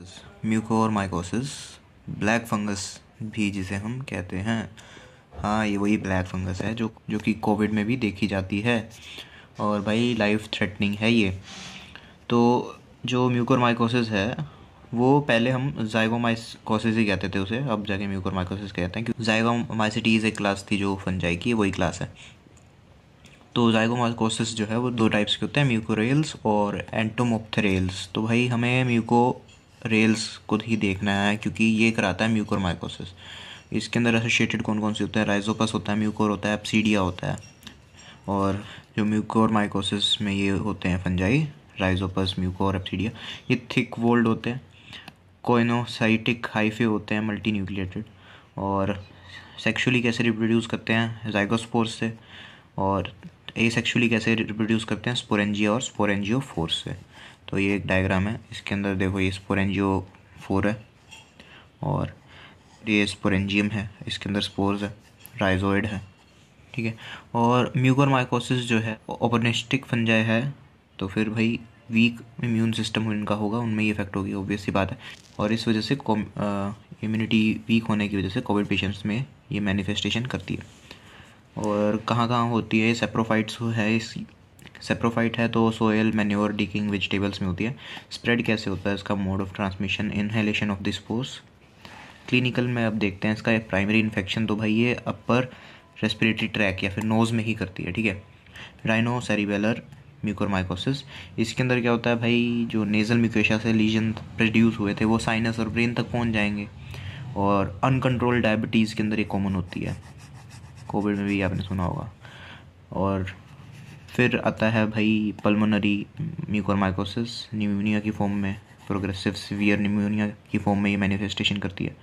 mucormycosis mycosis black fungus भी जिसे हम कहते हैं हाँ ये वही ब्लैक फंगस है जो जो कि कोविड में भी देखी जाती है और भाई लाइफ थ्रेटनिंग है ये तो जो म्यूकोरमाइकोसिस है वो पहले हम जाइगोमाइकोसिस ही कहते थे उसे अब जाके म्यूकोरमाइकोसिस कहते हैं क्योंकि जाइगोमाइसिटीज़ एक क्लास थी जो फंजाई की वही क्लास है तो जाइगोमाइकोसिस जो है वो दो टाइप्स के होते हैं म्यूकोरेल्स और एंटोमोपथेरेल्स तो भाई हमें म्यूको रेल्स को ही देखना है क्योंकि ये कराता है म्यूकोर माइकोसिस इसके अंदर एसोशिएटेड कौन कौन से होते हैं राइजोपस होता है म्यूकोर होता है एप्सीडिया होता है और जो म्यूकोर माइकोसिस में ये होते हैं फंजाई राइजोपस म्यूकोर एप्सीडिया ये थिक वोल्ड होते हैं कोइनोसाइटिक हाइफे होते हैं मल्टी न्यूक्लिएटेड और सेक्शुअली कैसे रिप्रोड्यूस करते हैं जाइगोस्पोर्स से और ए सेक्शुअली कैसे रिप्रोड्यूस करते हैं स्पोरेंजिया और स्पोरेंजियो फोर्स से तो ये एक डायग्राम है इसके अंदर देखो ये स्पोरेंजियो फोर है और ये स्पोरेंजियम है इसके अंदर स्पोर्स है राइजोइड है ठीक है और म्यूगर माइकोसिस जो है ओपनिस्टिक फंजाई है तो फिर भाई वीक इम्यून सिस्टम इनका होगा उनमें ये इफेक्ट होगी ऑब्वियस सी बात है और इस वजह से इम्यूनिटी वीक होने की वजह से कोविड पेशेंट्स में ये मैनिफेस्टेशन करती है और कहाँ कहाँ होती है सेप्रोफाइट्स है इस सेप्रोफाइट है तो सोयल मेन्योर डीकिंग वेजिटेबल्स में होती है स्प्रेड कैसे होता है इसका mode of transmission inhalation of this पोस क्लिनिकल में अब देखते हैं इसका प्राइमरी इन्फेक्शन तो भाई ये अपर रेस्पिरेटरी ट्रैक या फिर नोज़ में ही करती है ठीक है राइनो सेरिबेलर म्यूकोरमाइकोसिस इसके अंदर क्या होता है भाई जो नेज़ल म्यूकेशा से लीजन प्रोड्यूस हुए थे वो साइनस और ब्रेन तक पहुंच जाएंगे और अनकंट्रोल डायबिटीज़ के अंदर ये कॉमन होती है कोविड में भी आपने सुना होगा और फिर आता है भाई पल्मोनरी म्यूकोरमाइकोसिस न्यूमोनिया की फॉर्म में प्रोग्रेसिव सीवियर न्यूमोनिया की फॉर्म में ये मैनिफेस्टेशन करती है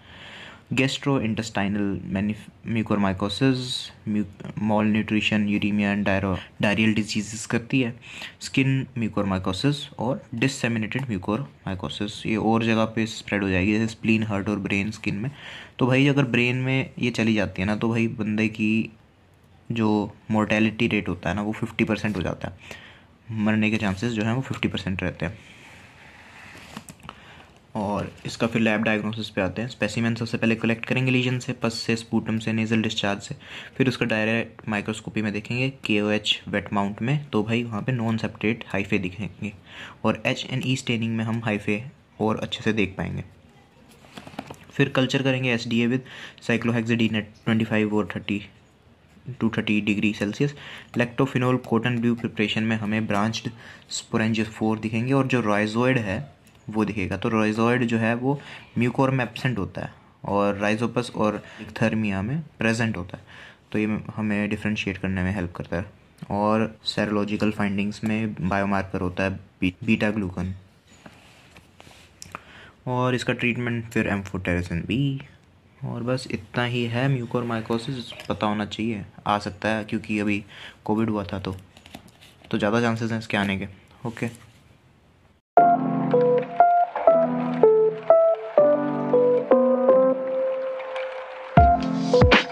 gastrointestinal mucormycosis malnutrition uraemia and डायरो डायरियल डिजीज़ करती है स्किन म्यूकोरमाइकोसिस और डिससेमिनेटेड म्यूकोरमाइकोसिस ये और जगह पे स्प्रेड हो जाएगी जैसे स्प्लीन हार्ट और ब्रेन स्किन में तो भाई अगर ब्रेन में ये चली जाती है ना तो भाई बंदे की जो मोर्टेलिटी रेट होता है ना वो फिफ्टी परसेंट हो जाता है मरने के चांसेस जो हैं वो फिफ्टी परसेंट रहते हैं और इसका फिर लैब डायग्नोसिस पे आते हैं स्पेसिमेन सबसे पहले कलेक्ट करेंगे लीजन से पस से स्पूटम से नेजल डिस्चार्ज से फिर उसका डायरेक्ट माइक्रोस्कोपी में देखेंगे के ओ एच वेट माउंट में तो भाई वहाँ पे नॉन सेप्टेट हाइफे दिखेंगे और एच एंड ई स्टेनिंग में हम हाइफे और अच्छे से देख पाएंगे फिर कल्चर करेंगे S D A with net twenty five और thirty two thirty degree Celsius lactophenol cotton ड्यू प्रिपरेशन में हमें ब्रांच्ड फोर दिखेंगे और जो राइजोइड है वो दिखेगा तो राइजोइड जो है वो म्यूकोर में एबसेंट होता है और राइजोपस और थर्मिया में प्रेजेंट होता है तो ये हमें डिफ्रेंशिएट करने में हेल्प करता है और सेरोलॉजिकल फाइंडिंग्स में बायोमार्कर होता है बी, बीटा ग्लूकन और इसका ट्रीटमेंट फिर एम्फोटेरिसिन बी और बस इतना ही है म्यूकोर माइकोसिस पता होना चाहिए आ सकता है क्योंकि अभी कोविड हुआ था तो तो ज़्यादा चांसेस हैं इसके आने के ओके you